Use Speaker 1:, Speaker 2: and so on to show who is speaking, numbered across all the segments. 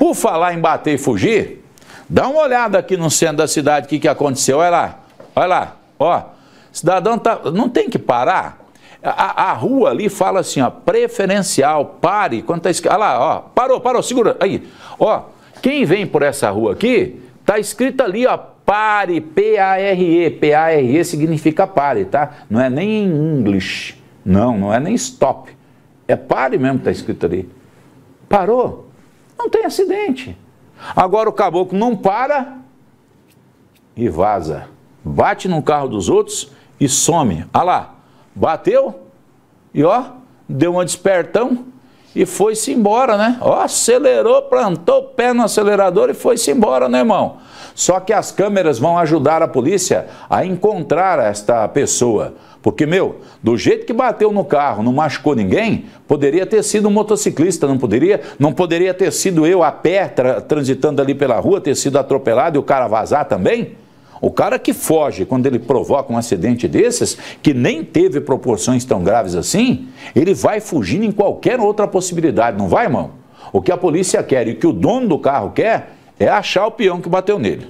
Speaker 1: Por falar em bater e fugir, dá uma olhada aqui no centro da cidade, o que, que aconteceu, olha lá, olha lá, ó, cidadão tá, não tem que parar. A, a rua ali fala assim, ó, preferencial, pare, quando tá, olha lá, ó, parou, parou, segura, aí, ó, quem vem por essa rua aqui, tá escrito ali, ó, pare, P-A-R-E, P-A-R-E significa pare, tá? Não é nem em inglês, não, não é nem stop, é pare mesmo que tá escrito ali. Parou, não tem acidente. Agora o caboclo não para e vaza. Bate no carro dos outros e some. Olha ah lá, bateu e ó, deu uma despertão, e foi-se embora, né? Ó, acelerou, plantou o pé no acelerador e foi-se embora, né, irmão? Só que as câmeras vão ajudar a polícia a encontrar esta pessoa. Porque, meu, do jeito que bateu no carro, não machucou ninguém, poderia ter sido um motociclista, não poderia, não poderia ter sido eu a pé, tra transitando ali pela rua, ter sido atropelado e o cara vazar também? O cara que foge quando ele provoca um acidente desses, que nem teve proporções tão graves assim, ele vai fugindo em qualquer outra possibilidade, não vai, irmão? O que a polícia quer e o que o dono do carro quer é achar o peão que bateu nele.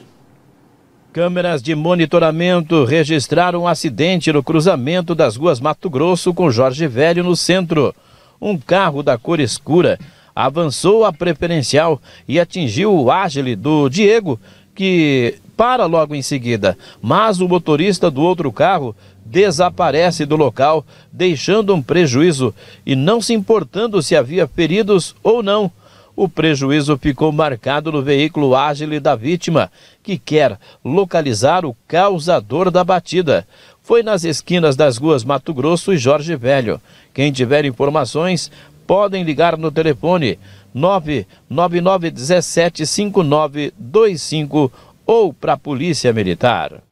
Speaker 2: Câmeras de monitoramento registraram um acidente no cruzamento das ruas Mato Grosso com Jorge Velho no centro. Um carro da cor escura avançou a preferencial e atingiu o ágile do Diego, que para logo em seguida, mas o motorista do outro carro desaparece do local, deixando um prejuízo e não se importando se havia feridos ou não. O prejuízo ficou marcado no veículo ágil da vítima, que quer localizar o causador da batida. Foi nas esquinas das ruas Mato Grosso e Jorge Velho. Quem tiver informações, podem ligar no telefone 99917 5925 ou para a Polícia Militar.